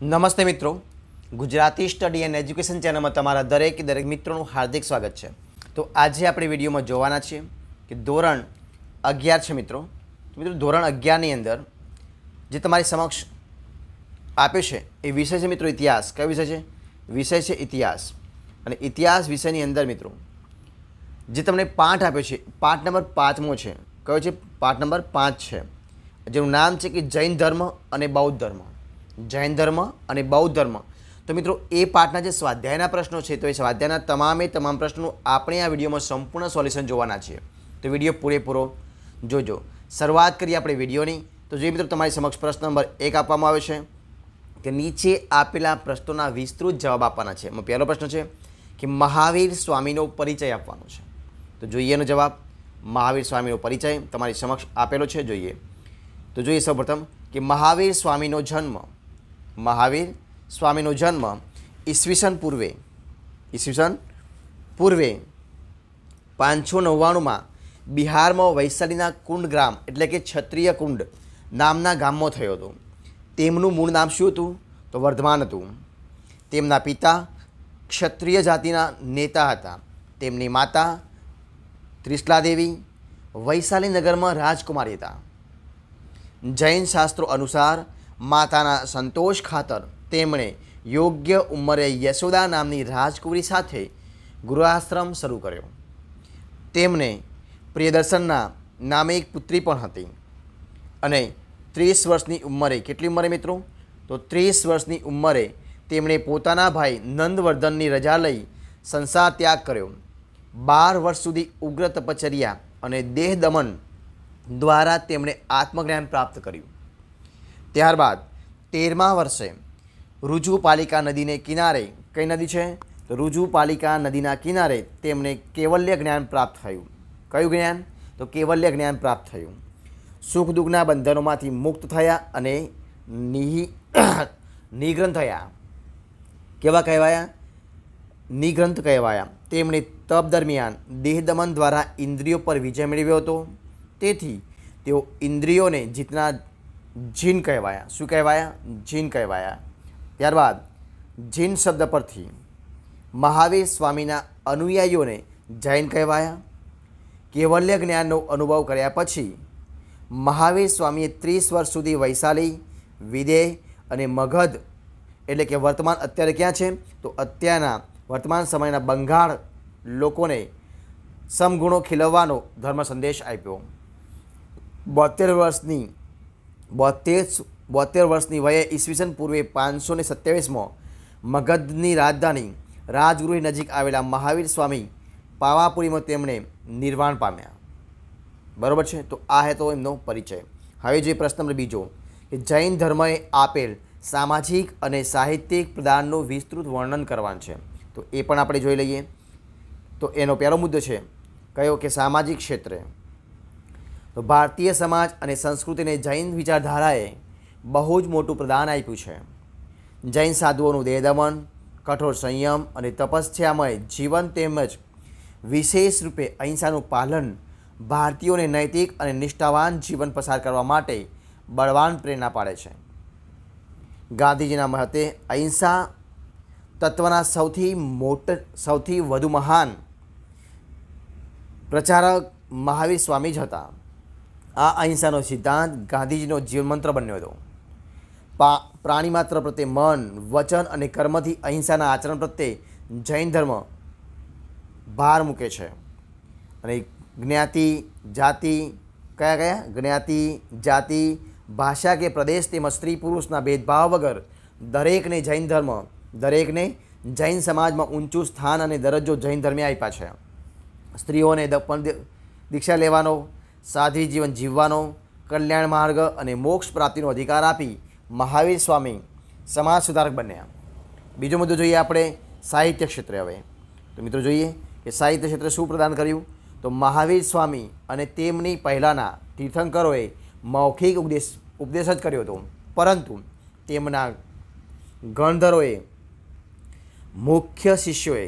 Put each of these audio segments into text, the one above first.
નમસ્તે મિત્રો Gujarati study and education ચેનલમાં તમારા દરેક દરેક મિત્રોનું હાર્દિક સ્વાગત છે તો આજે આપણે વિડીયોમાં જોવાના છીએ કે ધોરણ અગિયાર છે મિત્રો મિત્રો ધોરણ અગિયારની અંદર જે તમારી સમક્ષ આપ્યો છે એ વિષય છે મિત્રો ઇતિહાસ કયો વિષય છે વિષય છે ઇતિહાસ અને ઇતિહાસ વિષયની અંદર મિત્રો જે તમને પાઠ આપ્યો છે પાઠ નંબર પાંચમો છે કયો છે પાઠ નંબર પાંચ છે જેનું નામ છે કે જૈન ધર્મ અને બૌદ્ધ ધર્મ જૈન ધર્મ અને બૌદ્ધ ધર્મ તો મિત્રો એ પાઠના જે સ્વાધ્યાયના પ્રશ્નો છે તો એ સ્વાધ્યાયના તમામે તમામ પ્રશ્નો આપણે આ વિડીયોમાં સંપૂર્ણ સોલ્યુશન જોવાના છીએ તો વિડીયો પૂરેપૂરો જોજો શરૂઆત કરીએ આપણે વિડીયોની તો જોઈએ મિત્રો તમારી સમક્ષ પ્રશ્ન નંબર એક આપવામાં આવે છે કે નીચે આપેલા પ્રશ્નોના વિસ્તૃત જવાબ આપવાના છે એમાં પહેલો પ્રશ્ન છે કે મહાવીર સ્વામીનો પરિચય આપવાનો છે તો જોઈએ એનો જવાબ મહાવીર સ્વામીનો પરિચય તમારી સમક્ષ આપેલો છે જોઈએ તો જોઈએ સૌપ્રથમ કે મહાવીર સ્વામીનો જન્મ મહાવીર સ્વામીનો જન્મ ઈસવીસન પૂર્વે ઈસવીસન પૂર્વે પાંચસો નવ્વાણુંમાં બિહારમાં વૈશાલીના કુંડ ગ્રામ એટલે કે ક્ષત્રિય કુંડ નામના ગામમાં થયો હતો તેમનું મૂળ નામ શું હતું તો વર્ધમાન હતું તેમના પિતા ક્ષત્રિય જાતિના નેતા હતા તેમની માતા ત્રિશલાદેવી વૈશાલી નગરમાં રાજકુમારી હતા જૈન શાસ્ત્રો અનુસાર માતાના સંતોષ ખાતર તેમણે યોગ્ય ઉંમરે યશોદા નામની રાજકુરી સાથે ગૃહાશ્રમ શરૂ કર્યો તેમણે પ્રિયદર્શનના નામે એક પુત્રી પણ હતી અને ત્રીસ વર્ષની ઉંમરે કેટલી ઉંમરે મિત્રો તો ત્રીસ વર્ષની ઉંમરે તેમણે પોતાના ભાઈ નંદવર્ધનની રજા લઈ સંસાર ત્યાગ કર્યો બાર વર્ષ સુધી ઉગ્ર તપચર્યા અને દેહ દમન દ્વારા તેમણે આત્મજ્ઞાન પ્રાપ્ત કર્યું ત્યારબાદ તેરમા વર્ષે રુજુ પાલિકા નદીને કિનારે કઈ નદી છે તો રુજુ પાલિકા નદીના કિનારે તેમને કેવલ્ય જ્ઞાન પ્રાપ્ત થયું કયું જ્ઞાન તો કેવલ્ય જ્ઞાન પ્રાપ્ત થયું સુખ દુઃખના બંધનોમાંથી મુક્ત થયા અને નિહિ નિગ્રંથ થયા કેવા કહેવાયા નિગ્રંથ કહેવાયા તેમણે તપ દરમિયાન દેહ દમન દ્વારા ઇન્દ્રિયો પર વિજય મેળવ્યો હતો તેથી તેઓ ઇન્દ્રિયોને જીતના જીન કહેવાયા શું કહેવાયા જીન કહેવાયા ત્યારબાદ જીન શબ્દ પરથી મહાવીર સ્વામીના અનુયાયીઓને જૈન કહેવાયા કેવલ્ય જ્ઞાનનો અનુભવ કર્યા પછી મહાવીર સ્વામીએ ત્રીસ વર્ષ સુધી વૈશાલી વિદેહ અને મગધ એટલે કે વર્તમાન અત્યારે ક્યાં છે તો અત્યારના વર્તમાન સમયના બંગાળ લોકોને સમગુણો ખીલવવાનો ધર્મ સંદેશ આપ્યો બોતેર વર્ષની બોતેર બોતેર વર્ષની વયે ઈસવીસન પૂર્વે પાંચસો ને સત્યાવીસમાં મગધની રાજધાની રાજગૃહ નજીક આવેલા મહાવીર સ્વામી પાવાપુરીમાં તેમણે નિર્વાણ પામ્યા બરાબર છે તો આ હતો એમનો પરિચય હવે જે પ્રશ્ન નંબર બીજો કે જૈન ધર્મએ આપેલ સામાજિક અને સાહિત્યિક પ્રદાનનું વિસ્તૃત વર્ણન કરવાનું છે તો એ પણ આપણે જોઈ લઈએ તો એનો પહેલો મુદ્દો છે કયો કે સામાજિક ક્ષેત્રે ભારતીય સમાજ અને સંસ્કૃતિને જૈન વિચારધારાએ બહુ જ મોટું પ્રદાન આપ્યું છે જૈન સાધુઓનું દેહદમન કઠોર સંયમ અને તપસ્યામય જીવન તેમજ વિશેષ રૂપે અહિંસાનું પાલન ભારતીયોને નૈતિક અને નિષ્ઠાવાન જીવન પસાર કરવા માટે બળવાન પ્રેરણા પાડે છે ગાંધીજીના મતે અહિંસા તત્વના સૌથી મોટ સૌથી વધુ મહાન પ્રચારક મહાવીર સ્વામી જ હતા આ અહિંસાનો સિદ્ધાંત ગાંધીજીનો જીવનમંત્ર બન્યો હતો પા પ્રાણી માત્ર પ્રત્યે મન વચન અને કર્મથી અહિંસાના આચરણ પ્રત્યે જૈન ધર્મ ભાર મૂકે છે અને જ્ઞાતિ જાતિ કયા કયા જ્ઞાતિ જાતિ ભાષા કે પ્રદેશ તેમજ સ્ત્રી પુરુષના ભેદભાવ વગર દરેકને જૈન ધર્મ દરેકને જૈન સમાજમાં ઊંચું સ્થાન અને દરજ્જો જૈન ધર્મે આપ્યા છે સ્ત્રીઓને પણ દીક્ષા લેવાનો સાધ્વી જીવન જીવવાનો કલ્યાણ માર્ગ અને મોક્ષ પ્રાપ્તિનો અધિકાર આપી મહાવીર સ્વામી સમાજ સુધારક બન્યા બીજો મુદ્દો જોઈએ આપણે સાહિત્ય ક્ષેત્રે હવે તો મિત્રો જોઈએ કે સાહિત્ય ક્ષેત્રે શું પ્રદાન કર્યું તો મહાવીર સ્વામી અને તેમની પહેલાંના તીર્થંકરોએ મૌખિક ઉપદેશ ઉપદેશ જ કર્યો હતો પરંતુ તેમના ગણધરોએ મુખ્ય શિષ્યોએ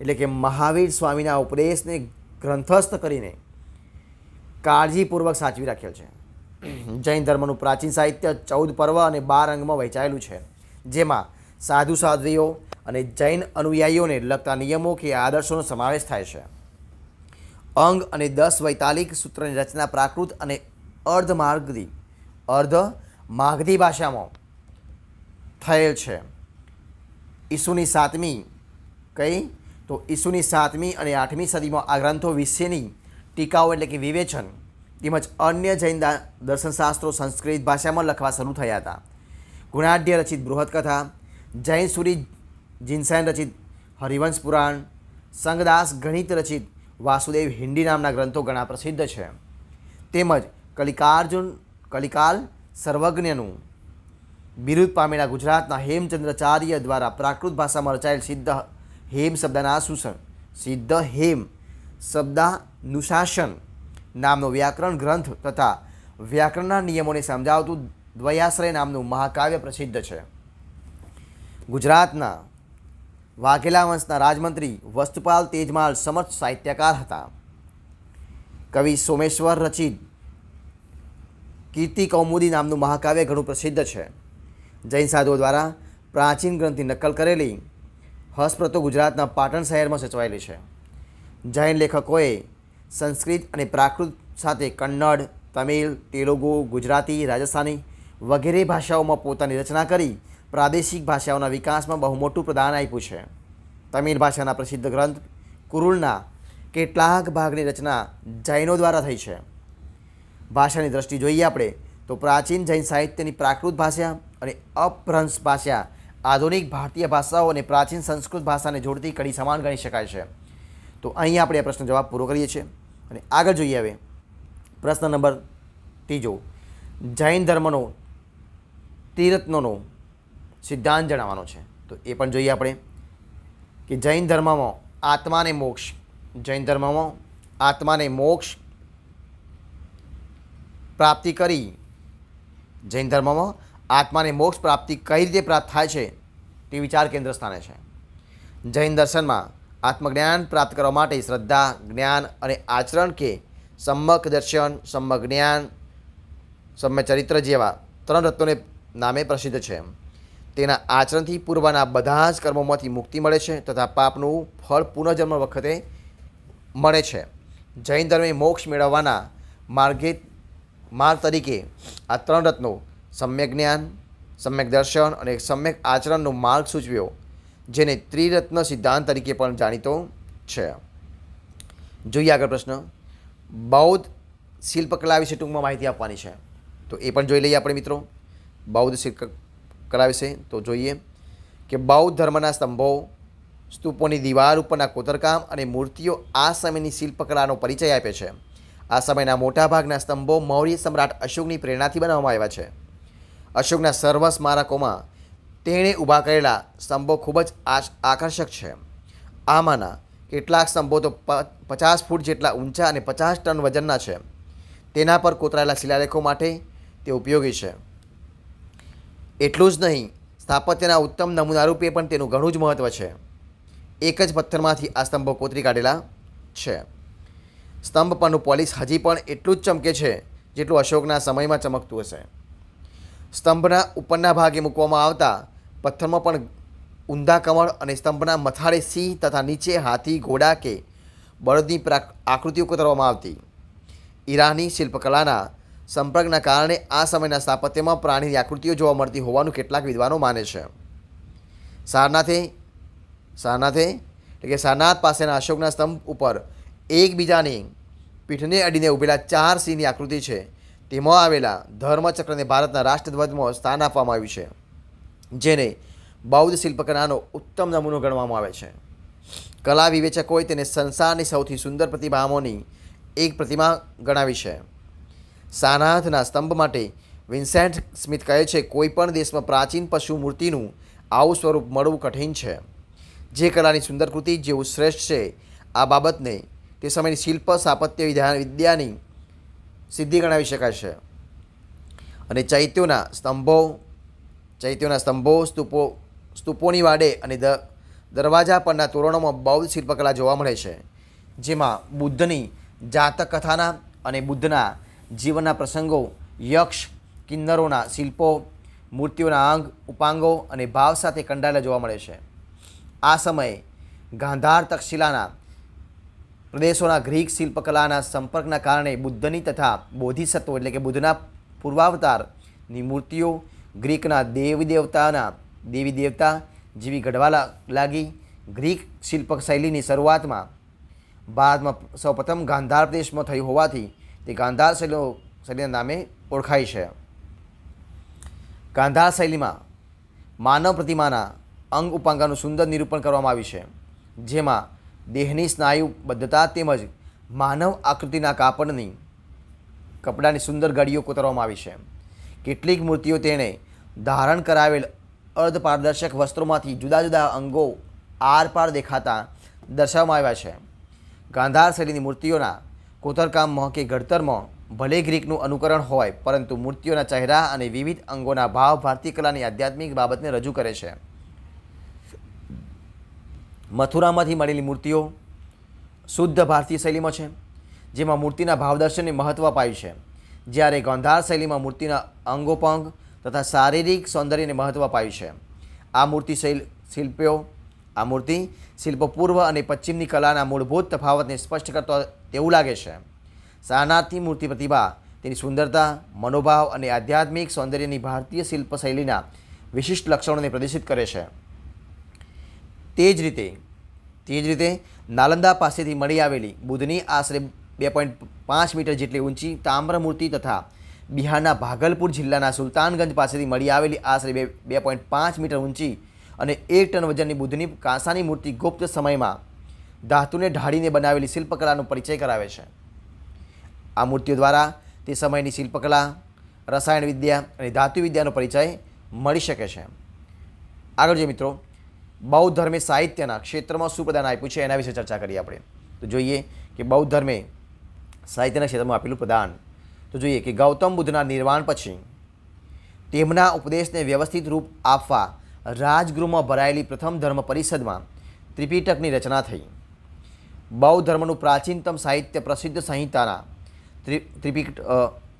એટલે કે મહાવીર સ્વામીના ઉપદેશને ગ્રંથસ્થ કરીને કાળજીપૂર્વક સાચવી રાખ્યો છે જૈન ધર્મનું પ્રાચીન સાહિત્ય ચૌદ પર્વ અને બાર અંગમાં વહેંચાયેલું છે જેમાં સાધુ સાધ્વીઓ અને જૈન અનુયાયીઓને લગતા નિયમો કે આદર્શોનો સમાવેશ થાય છે અંગ અને દસ વૈતાલિક સૂત્રની રચના પ્રાકૃત અને અર્ધ માર્ગદી અર્ધ માગધી ભાષામાં થયેલ છે ઈસુની સાતમી કઈ તો ઈસુની સાતમી અને આઠમી સદીમાં આ ગ્રંથો વિશેની ટીકાઓ એટલે કે વિવેચન તેમજ અન્ય જૈન દર્શનશાસ્ત્રો સંસ્કૃત ભાષામાં લખવા શરૂ થયા હતા ગુણાઢ્ય રચિત બૃહદકથા જૈન સુરી જિનસેન રચિત હરિવંશ પુરાણ સંગદાસ ગણિત રચિત વાસુદેવ હિન્દી નામના ગ્રંથો ઘણા પ્રસિદ્ધ છે તેમજ કલિકાર્જુન કલિકાલ સર્વજ્ઞનું બિરુદ પામેલા ગુજરાતના હેમચંદ્રાચાર્ય દ્વારા પ્રાકૃત ભાષામાં રચાયેલ સિદ્ધ હેમ શબ્દના સૂચન સિદ્ધ હેમ શબ્દાનુશાસન નામનો વ્યાકરણ ગ્રંથ તથા વ્યાકરણના નિયમોને સમજાવતું દ્વયાશ્રય નામનું મહાકાવ્ય પ્રસિદ્ધ છે ગુજરાતના વાઘેલા વંશના રાજમંત્રી વસ્તુપાલ તેજમાલ સમર્થ સાહિત્યકાર હતા કવિ સોમેશ્વર રચિત કીર્તિ કૌમુદી નામનું મહાકાવ્ય ઘણું પ્રસિદ્ધ છે જૈન સાધુઓ દ્વારા પ્રાચીન ગ્રંથની નકલ કરેલી હસ્પ્રતો ગુજરાતના પાટણ શહેરમાં સચવાયેલી છે જૈન લેખકોએ સંસ્કૃત અને પ્રાકૃત સાથે કન્નડ તમિલ તેલુગુ ગુજરાતી રાજસ્થાની વગેરે ભાષાઓમાં પોતાની રચના કરી પ્રાદેશિક ભાષાઓના વિકાસમાં બહુ મોટું પ્રદાન આપ્યું છે તમિલ ભાષાના પ્રસિદ્ધ ગ્રંથ કુરુલના કેટલાક ભાગની રચના જૈનો દ્વારા થઈ છે ભાષાની દ્રષ્ટિ જોઈએ આપણે તો પ્રાચીન જૈન સાહિત્યની પ્રાકૃત ભાષા અને અપભ્રંશ ભાષા આધુનિક ભારતીય ભાષાઓ અને પ્રાચીન સંસ્કૃત ભાષાને જોડતી કડી સમાન ગણી શકાય છે તો અહીંયા આપણે આ પ્રશ્નનો જવાબ પૂરો કરીએ છીએ અને આગળ જોઈએ હવે પ્રશ્ન નંબર ત્રીજો જૈન ધર્મનો તીરત્નોનો સિદ્ધાંત જણાવવાનો છે તો એ પણ જોઈએ આપણે કે જૈન ધર્મમાં આત્માને મોક્ષ જૈન ધર્મમાં આત્માને મોક્ષ પ્રાપ્તિ કરી જૈન ધર્મમાં આત્માને મોક્ષ પ્રાપ્તિ કઈ રીતે પ્રાપ્ત થાય છે તે વિચાર કેન્દ્ર સ્થાને છે જૈન દર્શનમાં આત્મજ્ઞાન પ્રાપ્ત કરવા માટે શ્રદ્ધા જ્ઞાન અને આચરણ કે સમ્યક દર્શન સંમક જ્ઞાન સમ્ય ચરિત્ર જેવા ત્રણ રત્નોને નામે પ્રસિદ્ધ છે તેના આચરણથી પૂર્વના બધા જ કર્મોમાંથી મુક્તિ મળે છે તથા પાપનું ફળ પુનર્જન્મ વખતે મળે છે જૈન ધર્મે મોક્ષ મેળવવાના માર્ગે માર્ગ તરીકે આ ત્રણ રત્નો સમ્યક જ્ઞાન સમ્યક દર્શન અને સમ્યક આચરણનો માર્ગ સૂચવ્યો જેને ત્રિરત્ન સિદ્ધાંત તરીકે પણ જાણીતો છે જોઈએ આગળ પ્રશ્ન બૌદ્ધ શિલ્પકલા વિશે ટૂંકમાં માહિતી આપવાની છે તો એ પણ જોઈ લઈએ આપણે મિત્રો બૌદ્ધ શિલ્પ શિલ્પકલા વિશે તો જોઈએ કે બૌદ્ધ ધર્મના સ્તંભો સ્તૂપોની દીવાર ઉપરના કોતરકામ અને મૂર્તિઓ આ સમયની શિલ્પકળાનો પરિચય આપે છે આ સમયના મોટાભાગના સ્તંભો મૌર્ય સમ્રાટ અશોકની પ્રેરણાથી બનાવવામાં આવ્યા છે અશોકના સર્વ સ્મારકોમાં તેણે ઊભા કરેલા સ્તંભો ખૂબ જ આકર્ષક છે આમાંના કેટલાક સ્તંભો તો પચાસ ફૂટ જેટલા ઊંચા અને પચાસ ટન વજનના છે તેના પર કોતરાયેલા શિલાલેખો માટે તે ઉપયોગી છે એટલું જ નહીં સ્થાપત્યના ઉત્તમ નમૂના રૂપે પણ તેનું ઘણું જ મહત્ત્વ છે એક જ પથ્થરમાંથી આ સ્તંભો કોતરી કાઢેલા છે સ્તંભ પરનું પોલીસ હજી પણ એટલું જ ચમકે છે જેટલું અશોકના સમયમાં ચમકતું હશે સ્તંભના ઉપરના ભાગે મૂકવામાં આવતા પથ્થરમાં પણ ઊંધા કમળ અને સ્તંભના મથાળે સિંહ તથા નીચે હાથી ઘોડા કે બળદની આકૃતિઓ કોતરવામાં આવતી ઈરાની શિલ્પકલાના સંપર્કના કારણે આ સમયના સ્થાપત્યમાં પ્રાણીની આકૃતિઓ જોવા મળતી હોવાનું કેટલાક વિદ્વાનો માને છે સારનાથે સારનાથે એટલે કે સારનાથ પાસેના અશોકના સ્તંભ ઉપર એકબીજાની પીઠને અડીને ઊભેલા ચાર સિંહની આકૃતિ છે તેમાં આવેલા ધર્મચક્રને ભારતના રાષ્ટ્રધ્વજમાં સ્થાન આપવામાં આવ્યું છે જેને બૌદ્ધ શિલ્પકલાનો ઉત્તમ નમૂનો ગણવામાં આવે છે કલા વિવેચકોએ તેને સંસારની સૌથી સુંદર પ્રતિભાઓની એક પ્રતિમા ગણાવી છે સાનાથના સ્તંભ માટે વિન્સેન્ટ સ્મિથ કહે છે કોઈપણ દેશમાં પ્રાચીન પશુ મૂર્તિનું આવું સ્વરૂપ મળવું કઠિન છે જે કલાની સુંદર કૃતિ જેવું શ્રેષ્ઠ છે આ બાબતને તે સમયની શિલ્પ સ્થાપત્ય વિધાન વિદ્યાની સિદ્ધિ ગણાવી શકાય છે અને ચૈત્યોના સ્તંભો ચૈત્યોના સ્તંભો સ્તૂપો સ્તૂપોની વાડે અને દ દરવાજા પરના તોરણોમાં બૌદ્ધ શિલ્પકલા જોવા મળે છે જેમાં બુદ્ધની જાતક કથાના અને બુદ્ધના જીવનના પ્રસંગો યક્ષ કિન્નરોના શિલ્પો મૂર્તિઓના અંગ ઉપાંગો અને ભાવ સાથે કંડાયેલા જોવા મળે છે આ સમયે ગાંધાર તક્ષશિલાના પ્રદેશોના ગ્રીક શિલ્પકલાના સંપર્કના કારણે બુદ્ધની તથા બોધિસત્વ એટલે કે બુદ્ધના પૂર્વાવતારની મૂર્તિઓ ગ્રીકના દેવી દેવતાના દેવી દેવતા જેવી ઘડવા લાગી ગ્રીક શિલ્પ શૈલીની શરૂઆતમાં ભારતમાં સૌપ્રથમ ગાંધાર પ્રદેશમાં થયું હોવાથી તે ગાંધાર શૈલીઓ શૈલીના નામે ઓળખાય છે ગાંધાર શૈલીમાં માનવ પ્રતિમાના અંગ ઉપાંગાનું સુંદર નિરૂપણ કરવામાં આવ્યું છે જેમાં દેહની સ્નાયુબદ્ધતા તેમજ માનવ આકૃતિના કાપડની કપડાની સુંદર ગળીઓ કોતરવામાં આવી છે કેટલીક મૂર્તિઓ તેણે ધારણ કરાવેલ અર્ધપારદર્શક વસ્ત્રોમાંથી જુદા જુદા અંગો આરપાર દેખાતા દર્શાવવામાં આવ્યા છે ગાંધાર શૈલીની મૂર્તિઓના કોતરકામમાં કે ઘડતરમાં ભલે ગ્રીકનું અનુકરણ હોય પરંતુ મૂર્તિઓના ચહેરા અને વિવિધ અંગોના ભાવ ભારતીય કલાની આધ્યાત્મિક બાબતને રજૂ કરે છે મથુરામાંથી મળેલી મૂર્તિઓ શુદ્ધ ભારતીય શૈલીમાં છે જેમાં મૂર્તિના ભાવદર્શનને મહત્ત્વ અપાયું છે જ્યારે ગંધાર શૈલીમાં મૂર્તિના અંગોપંગ તથા શારીરિક સૌંદર્યને મહત્ત્વ અપાયું છે આ મૂર્તિ શિલ્પીઓ આ મૂર્તિ શિલ્પ પૂર્વ અને પશ્ચિમની કલાના મૂળભૂત તફાવતને સ્પષ્ટ કરતો તેવું લાગે છે સારનાથની મૂર્તિ પ્રતિભા તેની સુંદરતા મનોભાવ અને આધ્યાત્મિક સૌંદર્યની ભારતીય શિલ્પ શૈલીના વિશિષ્ટ લક્ષણોને પ્રદર્શિત કરે છે તે જ રીતે તે જ રીતે નાલંદા પાસેથી મળી આવેલી બુદ્ધની આશરે બે પોઈન્ટ પાંચ મીટર જેટલી ઊંચી તામ્ર મૂર્તિ તથા બિહારના ભાગલપુર જિલ્લાના સુલતાનગંજ પાસેથી મળી આવેલી આશરે બે પોઈન્ટ પાંચ મીટર ઊંચી અને એક ટન વજનની બુદ્ધની કાંસાની મૂર્તિ ગુપ્ત સમયમાં ધાતુને ઢાળીને બનાવેલી શિલ્પકલાનો પરિચય કરાવે છે આ મૂર્તિઓ દ્વારા તે સમયની શિલ્પકલા રસાયણ વિદ્યા અને ધાતુવિદ્યાનો પરિચય મળી શકે છે આગળ જે મિત્રો બૌદ્ધ ધર્મે સાહિત્યના ક્ષેત્રમાં શું પ્રદાન આપ્યું છે એના વિશે ચર્ચા કરીએ આપણે તો જોઈએ કે બૌદ્ધ ધર્મે સાહિત્યના ક્ષેત્રમાં આપેલું પ્રદાન તો જોઈએ કે ગૌતમ બુદ્ધના નિર્વાણ પછી તેમના ઉપદેશને વ્યવસ્થિત રૂપ આપવા રાજગૃહમાં ભરાયેલી પ્રથમ ધર્મ પરિષદમાં ત્રિપિટકની રચના થઈ બૌદ્ધ ધર્મનું પ્રાચીનતમ સાહિત્ય પ્રસિદ્ધ સંહિતાના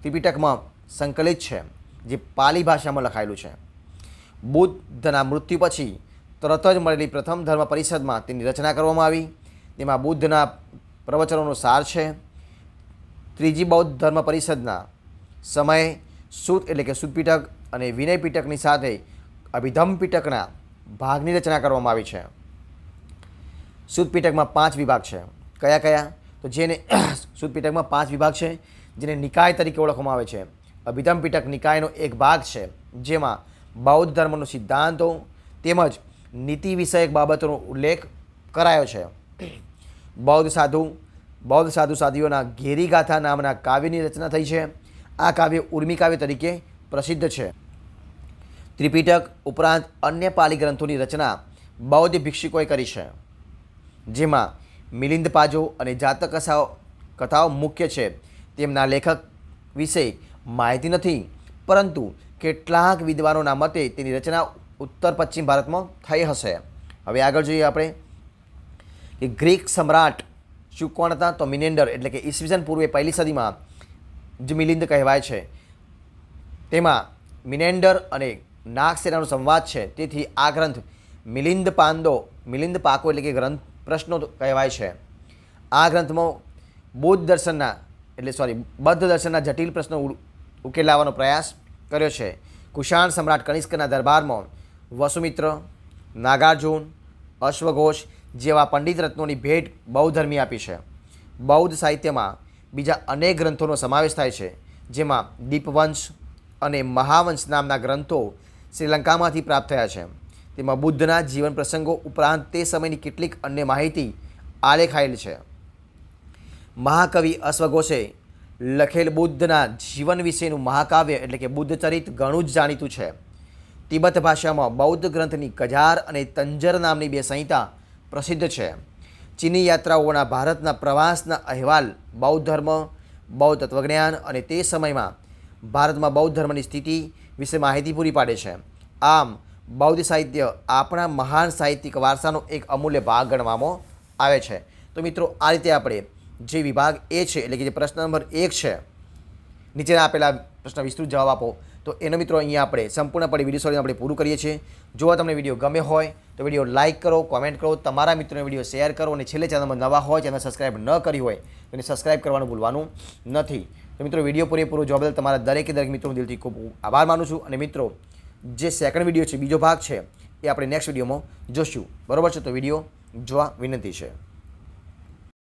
ત્રિપિટકમાં સંકલિત છે જે પાલી ભાષામાં લખાયેલું છે બુદ્ધના મૃત્યુ પછી તરત જ મળેલી પ્રથમ ધર્મ પરિષદમાં તેની રચના કરવામાં આવી તેમાં બુદ્ધના પ્રવચનોનો સાર છે ત્રીજી બૌદ્ધ ધર્મ પરિષદના સમયે સૂત એટલે કે સુદપીટક અને વિનય પીટકની સાથે અભિધમ પીટકના ભાગની રચના કરવામાં આવી છે સુદપીટકમાં પાંચ વિભાગ છે કયા કયા તો જેને સુદપીટકમાં પાંચ વિભાગ છે જેને નિકાય તરીકે ઓળખવામાં આવે છે અભિધમ પીટક નિકાયનો એક ભાગ છે જેમાં બૌદ્ધ ધર્મનો સિદ્ધાંતો તેમજ નીતિ વિષયક બાબતોનો ઉલ્લેખ કરાયો છે બૌદ્ધ સાધુ બૌદ્ધ સાધુ સાધ્વીઓના ઘેરી ગાથા નામના કાવ્યની રચના થઈ છે આ કાવ્ય ઉર્મી કાવ્ય તરીકે પ્રસિદ્ધ છે ત્રિપિટક ઉપરાંત અન્ય પાલી ગ્રંથોની રચના બૌદ્ધ ભિક્ષિકોએ કરી છે જેમાં મિલિંદ પાજો અને જાતક કથાઓ કથાઓ મુખ્ય છે તેમના લેખક વિશે માહિતી નથી પરંતુ કેટલાક વિદ્વાનોના મતે તેની રચના ઉત્તર પશ્ચિમ ભારતમાં થઈ હશે હવે આગળ જોઈએ આપણે કે ગ્રીક સમ્રાટ શું કોણ હતા તો મિનેન્ડર એટલે કે ઈસવીસન પૂર્વે પહેલી સદીમાં જે મિલિંદ કહેવાય છે તેમાં મિનેન્ડર અને નાગસેનાનો સંવાદ છે તેથી આ ગ્રંથ મિલિંદ પાંદો મિલિંદ પાકો એટલે કે ગ્રંથ પ્રશ્નો કહેવાય છે આ ગ્રંથમાં બૌદ્ધ દર્શનના એટલે સોરી બૌદ્ધ દર્શનના જટિલ પ્રશ્નો ઉકેલાવાનો પ્રયાસ કર્યો છે કુશાણ સમ્રાટ કનિષ્કના દરબારમાં વસુમિત્ર નાગાર્જુન અશ્વઘોષ જેવા પંડિત રત્નોની ભેટ બૌદ્ધર્મી આપી છે બૌદ્ધ સાહિત્યમાં બીજા અનેક ગ્રંથોનો સમાવેશ થાય છે જેમાં દીપવંશ અને મહાવંશ નામના ગ્રંથો શ્રીલંકામાંથી પ્રાપ્ત થયા છે તેમાં બુદ્ધના જીવન પ્રસંગો ઉપરાંત તે સમયની કેટલીક અન્ય માહિતી આલેખાયેલ છે મહાકવિ અશ્વઘોષે લખેલ બુદ્ધના જીવન વિશેનું મહાકાવ્ય એટલે કે બુદ્ધચરિત ઘણું જ જાણીતું છે તિબત ભાષામાં બૌદ્ધ ગ્રંથની કજાર અને તંજર નામની બે સંહિતા પ્રસિદ્ધ છે ચીની યાત્રાઓના ભારતના પ્રવાસના અહેવાલ બૌદ્ધ ધર્મ બૌદ્ધ તત્વજ્ઞાન અને તે સમયમાં ભારતમાં બૌદ્ધ ધર્મની સ્થિતિ વિશે માહિતી પૂરી પાડે છે આમ બૌદ્ધ સાહિત્ય આપણા મહાન સાહિત્યિક વારસાનો એક અમૂલ્ય ભાગ ગણવામાં આવે છે તો મિત્રો આ રીતે આપણે જે વિભાગ એ છે એટલે કે જે પ્રશ્ન નંબર એક છે નીચેના આપેલા પ્રશ્ન વિસ્તૃત જવાબ આપો તો એનો મિત્રો અહીંયા આપણે સંપૂર્ણપણે વિડીયો સોલ્યુશન આપણે પૂરું કરીએ છીએ જો તમને વિડીયો ગમે હોય તો વિડીયો લાઇક કરો કોમેન્ટ કરો તમારા મિત્રોને વિડીયો શેર કરો અને છેલ્લે ચેનલમાં નવા હોય ચેનલ સબસ્ક્રાઇબ ન કરી હોય તો એને સબસ્ક્રાઇબ કરવાનું ભૂલવાનું નથી તો મિત્રો વિડીયો પૂરેપૂરો જોવા બદલ તમારા દરેકે દરેક મિત્રો દિલથી ખૂબ આભાર માનું છું અને મિત્રો જે સેકન્ડ વિડીયો છે બીજો ભાગ છે એ આપણે નેક્સ્ટ વિડીયોમાં જોશું બરાબર છે તો વિડીયો જોવા વિનંતી છે